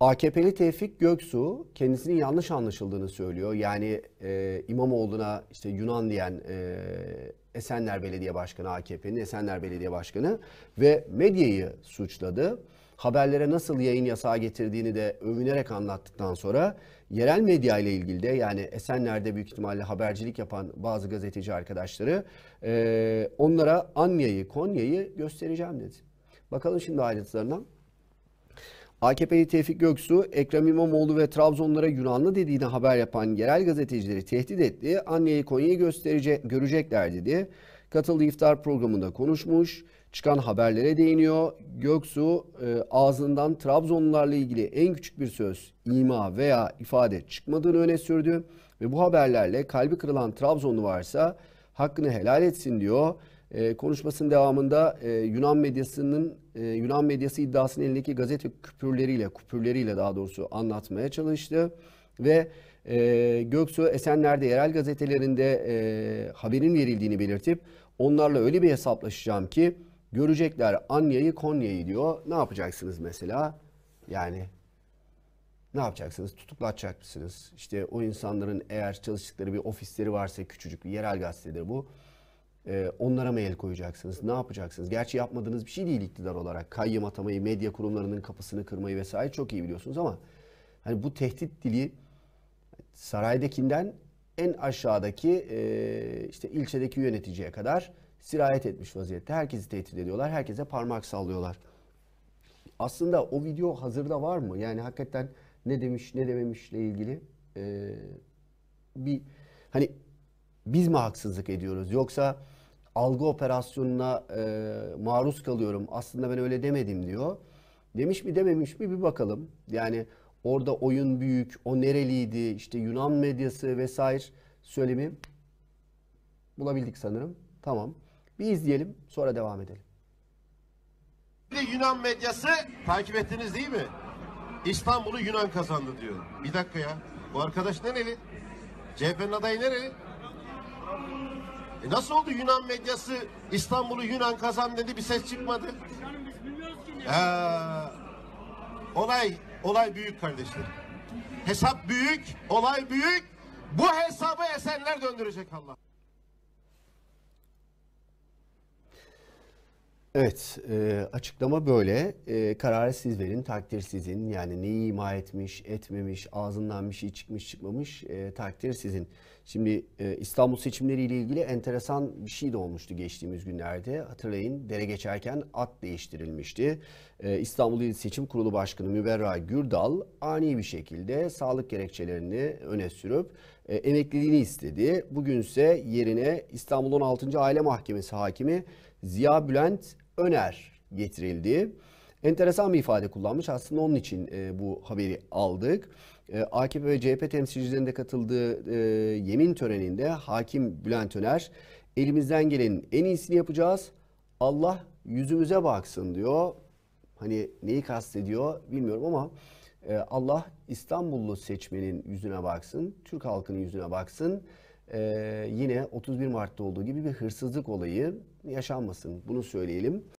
AKP'li Tevfik Göksu kendisinin yanlış anlaşıldığını söylüyor. Yani e, İmamoğlu'na işte Yunan diyen e, Esenler Belediye Başkanı AKP'nin Esenler Belediye Başkanı ve medyayı suçladı. Haberlere nasıl yayın yasağı getirdiğini de övünerek anlattıktan sonra yerel medya ile ilgili de yani Esenler'de büyük ihtimalle habercilik yapan bazı gazeteci arkadaşları e, onlara Anya'yı, Konya'yı göstereceğim dedi. Bakalım şimdi ayrıntılarından. AKP'li Tevfik Göksu, Ekrem İmamoğlu ve Trabzonlara Yunanlı dediğini haber yapan yerel gazetecileri tehdit etti. Anneyi Konya'yı gösterecek, görecekler dedi. Katıldığı iftar programında konuşmuş. Çıkan haberlere değiniyor. Göksu e, ağzından Trabzonlularla ilgili en küçük bir söz, ima veya ifade çıkmadığını öne sürdü. Ve bu haberlerle kalbi kırılan Trabzonlu varsa hakkını helal etsin diyor. E, konuşmasının devamında e, Yunan medyasının e, Yunan medyası iddiasının elindeki gazete küpürleriyle, küpürleriyle daha doğrusu anlatmaya çalıştı ve e, Göksu Esenler'de yerel gazetelerinde e, haberin verildiğini belirtip onlarla öyle bir hesaplaşacağım ki görecekler Anya'yı Konya'yı diyor. Ne yapacaksınız mesela? Yani ne yapacaksınız? Tutuklatacak mısınız? İşte o insanların eğer çalıştıkları bir ofisleri varsa küçücük bir yerel gazetedir bu e, onlara mı el koyacaksınız? Ne yapacaksınız? Gerçi yapmadığınız bir şey değil iktidar olarak. Kayyım atamayı, medya kurumlarının kapısını kırmayı vesaire çok iyi biliyorsunuz ama hani bu tehdit dili saraydakinden en aşağıdaki e, işte ilçedeki yöneticiye kadar sirayet etmiş vaziyette. Herkesi tehdit ediyorlar, herkese parmak sallıyorlar. Aslında o video hazırda var mı? Yani hakikaten ne demiş ne dememişle ilgili e, bir hani biz mi haksızlık ediyoruz yoksa algı operasyonuna e, maruz kalıyorum. Aslında ben öyle demedim diyor. Demiş mi dememiş mi bir bakalım. Yani orada oyun büyük, o nereliydi, işte Yunan medyası vesaire söylemi bulabildik sanırım. Tamam. Bir izleyelim sonra devam edelim. Yunan medyası takip ettiniz değil mi? İstanbul'u Yunan kazandı diyor. Bir dakika ya. Bu arkadaş nereli? CHP'nin adayı nereli? E nasıl oldu Yunan medyası İstanbul'u Yunan kazan dedi bir ses çıkmadı. Ee, olay, olay büyük kardeşler. Hesap büyük, olay büyük. Bu hesabı esenler döndürecek Allah. Evet, e, açıklama böyle. E, kararı siz verin, takdir sizin. Yani neyi ima etmiş, etmemiş, ağzından bir şey çıkmış, çıkmamış, e, takdir sizin. Şimdi e, İstanbul seçimleriyle ilgili enteresan bir şey de olmuştu geçtiğimiz günlerde. Hatırlayın, dere geçerken at değiştirilmişti. E, İstanbul İl Seçim Kurulu Başkanı Müberra Gürdal ani bir şekilde sağlık gerekçelerini öne sürüp e, emekliliğini istedi. Bugünse yerine İstanbul 16. Aile Mahkemesi Hakimi Ziya Bülent öner getirildi. Enteresan bir ifade kullanmış. Aslında onun için e, bu haberi aldık. E, AKP ve CHP temsilcilerinde katıldığı e, yemin töreninde hakim Bülent Öner elimizden gelenin en iyisini yapacağız. Allah yüzümüze baksın diyor. Hani neyi kastediyor bilmiyorum ama e, Allah İstanbullu seçmenin yüzüne baksın, Türk halkının yüzüne baksın. Ee, yine 31 Mart'ta olduğu gibi bir hırsızlık olayı yaşanmasın. Bunu söyleyelim.